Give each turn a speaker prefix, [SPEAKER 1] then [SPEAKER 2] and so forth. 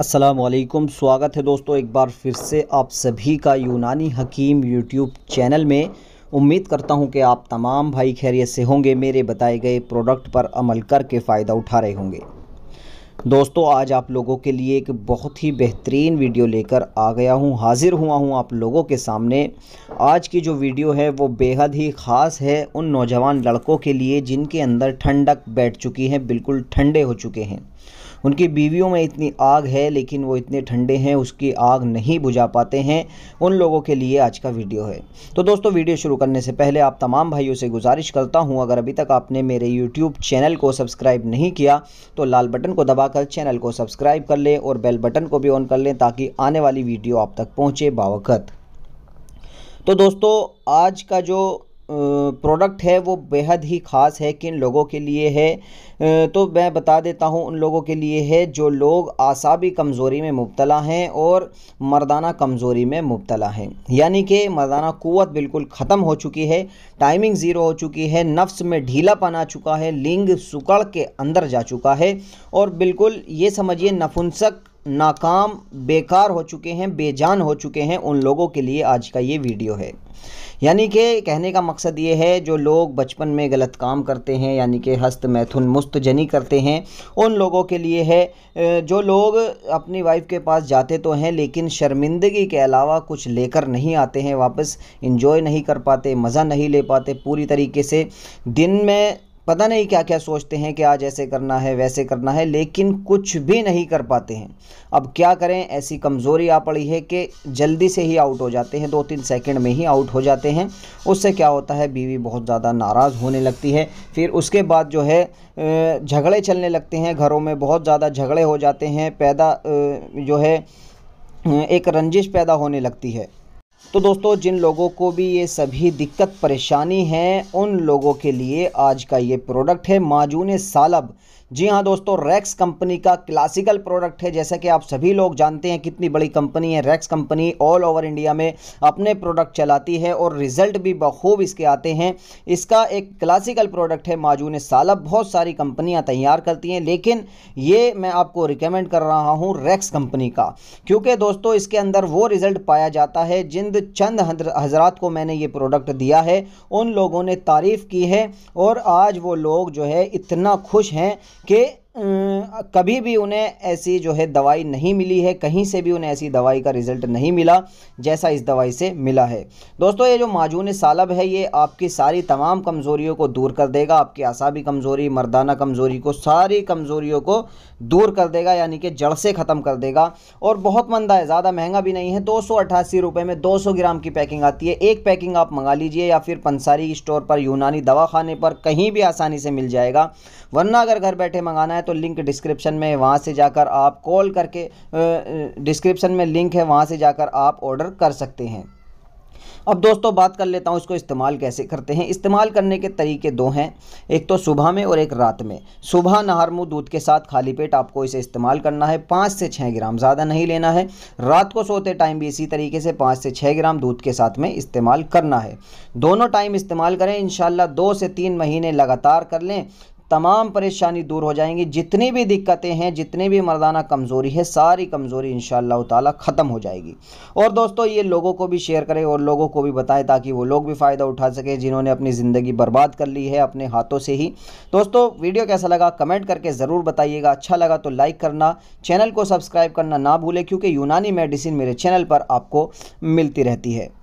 [SPEAKER 1] असलम स्वागत है दोस्तों एक बार फिर से आप सभी का यूनानी हकीम यूट्यूब चैनल में उम्मीद करता हूं कि आप तमाम भाई खैरियत से होंगे मेरे बताए गए प्रोडक्ट पर अमल करके फ़ायदा उठा रहे होंगे दोस्तों आज आप लोगों के लिए एक बहुत ही बेहतरीन वीडियो लेकर आ गया हूं हाज़िर हुआ हूं आप लोगों के सामने आज की जो वीडियो है वो बेहद ही ख़ास है उन नौजवान लड़कों के लिए जिनके अंदर ठंडक बैठ चुकी है बिल्कुल ठंडे हो चुके हैं उनकी बीवियों में इतनी आग है लेकिन वो इतने ठंडे हैं उसकी आग नहीं बुझा पाते हैं उन लोगों के लिए आज का वीडियो है तो दोस्तों वीडियो शुरू करने से पहले आप तमाम भाइयों से गुजारिश करता हूँ अगर अभी तक आपने मेरे यूट्यूब चैनल को सब्सक्राइब नहीं किया तो लाल बटन को दबाकर चैनल को सब्सक्राइब कर लें और बेल बटन को भी ऑन कर लें ताकि आने वाली वीडियो आप तक पहुँचे बावकत तो दोस्तों आज का जो प्रोडक्ट है वो बेहद ही ख़ास है किन लोगों के लिए है तो मैं बता देता हूँ उन लोगों के लिए है जो लोग आसाबी कमज़ोरी में मुबतला हैं और मर्दाना कमज़ोरी में मुबतला हैं यानी कि मर्दाना क़वत बिल्कुल ख़त्म हो चुकी है टाइमिंग ज़ीरो हो चुकी है नफ्स में ढीलापन आ चुका है लिंग सुकड़ के अंदर जा चुका है और बिल्कुल ये समझिए नफुनसक नाकाम बेकार हो चुके हैं बेजान हो चुके हैं उन लोगों के लिए आज का ये वीडियो है यानी कि कहने का मकसद ये है जो लोग बचपन में गलत काम करते हैं यानी कि हस्त मैथुन मुस्त जनी करते हैं उन लोगों के लिए है जो लोग अपनी वाइफ के पास जाते तो हैं लेकिन शर्मिंदगी के अलावा कुछ लेकर नहीं आते हैं वापस इन्जॉय नहीं कर पाते मज़ा नहीं ले पाते पूरी तरीके से दिन में पता नहीं क्या क्या सोचते हैं कि आज ऐसे करना है वैसे करना है लेकिन कुछ भी नहीं कर पाते हैं अब क्या करें ऐसी कमज़ोरी आ पड़ी है कि जल्दी से ही आउट हो जाते हैं दो तीन सेकंड में ही आउट हो जाते हैं उससे क्या होता है बीवी बहुत ज़्यादा नाराज़ होने लगती है फिर उसके बाद जो है झगड़े चलने लगते हैं घरों में बहुत ज़्यादा झगड़े हो जाते हैं पैदा जो है एक रंजिश पैदा होने लगती है तो दोस्तों जिन लोगों को भी ये सभी दिक्कत परेशानी है उन लोगों के लिए आज का ये प्रोडक्ट है माजून सालब जी हाँ दोस्तों रैक्स कंपनी का क्लासिकल प्रोडक्ट है जैसा कि आप सभी लोग जानते हैं कितनी बड़ी कंपनी है रैक्स कंपनी ऑल ओवर इंडिया में अपने प्रोडक्ट चलाती है और रिजल्ट भी बखूब इसके आते हैं इसका एक क्लासिकल प्रोडक्ट है माजून सालब बहुत सारी कंपनियाँ तैयार करती हैं लेकिन ये मैं आपको रिकमेंड कर रहा हूँ रैक्स कंपनी का क्योंकि दोस्तों इसके अंदर वो रिज़ल्ट पाया जाता है जिन चंद हजरात को मैंने ये प्रोडक्ट दिया है उन लोगों ने तारीफ़ की है और आज वो लोग जो है इतना खुश हैं que कभी भी उन्हें ऐसी जो है दवाई नहीं मिली है कहीं से भी उन्हें ऐसी दवाई का रिज़ल्ट नहीं मिला जैसा इस दवाई से मिला है दोस्तों ये जो माजून सालब है ये आपकी सारी तमाम कमज़ोरियों को दूर कर देगा आपकी आसाबी कमज़ोरी मर्दाना कमज़ोरी को सारी कमज़ोरियों को दूर कर देगा यानी कि जड़ से ख़त्म कर देगा और बहुत मंदा है ज़्यादा महंगा भी नहीं है दो सौ में दो ग्राम की पैकिंग आती है एक पैकिंग आप मंगा लीजिए या फिर पंसारी स्टोर पर यूनानी दवा खाने पर कहीं भी आसानी से मिल जाएगा वरना अगर घर बैठे मंगाना है तो लिंक डिस्क्रिप्शन में वहाँ से जाकर आप कॉल करके डिस्क्रिप्शन में लिंक है वहाँ से जाकर आप ऑर्डर कर सकते हैं अब दोस्तों बात कर लेता हूँ इसको इस्तेमाल कैसे करते हैं इस्तेमाल करने के तरीके दो हैं एक तो सुबह में और एक रात में सुबह नहर मुँह दूध के साथ खाली पेट आपको इसे इस्तेमाल करना है पाँच से छः ग्राम ज़्यादा नहीं लेना है रात को सोते टाइम भी इसी तरीके से पाँच से छः ग्राम दूध के साथ में इस्तेमाल करना है दोनों टाइम इस्तेमाल करें इन दो से तीन महीने लगातार कर लें तमाम परेशानी दूर हो जाएंगी जितनी भी दिक्कतें हैं जितनी भी मर्दाना कमज़ोरी है सारी कमज़ोरी इन ताला ख़त्म हो जाएगी और दोस्तों ये लोगों को भी शेयर करें और लोगों को भी बताएं ताकि वो लोग भी फ़ायदा उठा सकें जिन्होंने अपनी ज़िंदगी बर्बाद कर ली है अपने हाथों से ही दोस्तों वीडियो कैसा लगा कमेंट करके ज़रूर बताइएगा अच्छा लगा तो लाइक करना चैनल को सब्सक्राइब करना ना भूलें क्योंकि यूनानी मेडिसिन मेरे चैनल पर आपको मिलती रहती है